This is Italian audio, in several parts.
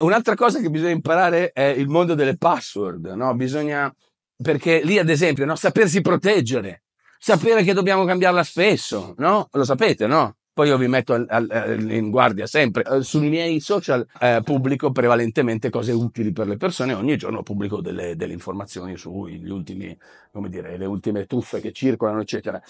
Un'altra cosa che bisogna imparare è il mondo delle password, no? Bisogna, perché lì ad esempio, no? Sapersi proteggere, sapere che dobbiamo cambiarla spesso, no? Lo sapete, no? Poi io vi metto al, al, in guardia sempre. Eh, sui miei social eh, pubblico prevalentemente cose utili per le persone. Ogni giorno pubblico delle, delle informazioni sugli ultimi, come dire, le ultime truffe che circolano, eccetera.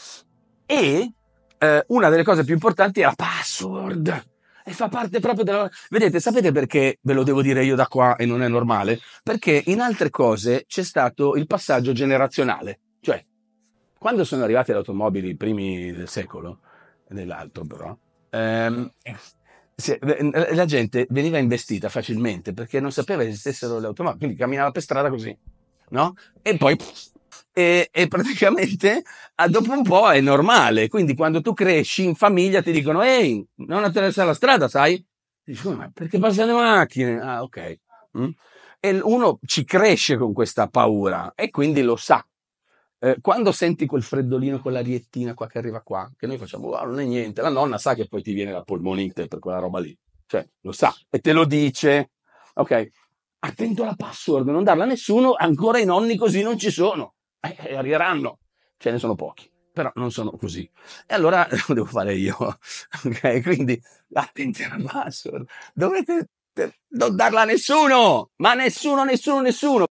E eh, una delle cose più importanti è la password e fa parte proprio della... Vedete, sapete perché ve lo devo dire io da qua e non è normale? Perché in altre cose c'è stato il passaggio generazionale. Cioè, quando sono arrivate le automobili, i primi del secolo, dell'altro però, ehm, eh, eh, la gente veniva investita facilmente perché non sapeva esistessero le automobili, quindi camminava per strada così, no? E poi pff, e, e, praticamente dopo un po' è normale. Quindi quando tu cresci in famiglia ti dicono ehi, non attraversare la strada, sai? Dici, ma perché passano le macchine? Ah, ok. Mm? E uno ci cresce con questa paura e quindi lo sa. Eh, quando senti quel freddolino con l'ariettina qua che arriva qua, che noi facciamo, oh, non è niente, la nonna sa che poi ti viene la polmonite per quella roba lì, cioè lo sa e te lo dice, ok? Attento alla password, non darla a nessuno, ancora i nonni così non ci sono eh, eh, arriveranno, ce ne sono pochi, però non sono così. E allora lo devo fare io, ok? Quindi l'attenzione al basso, dovete eh, non darla a nessuno, ma nessuno, nessuno, nessuno.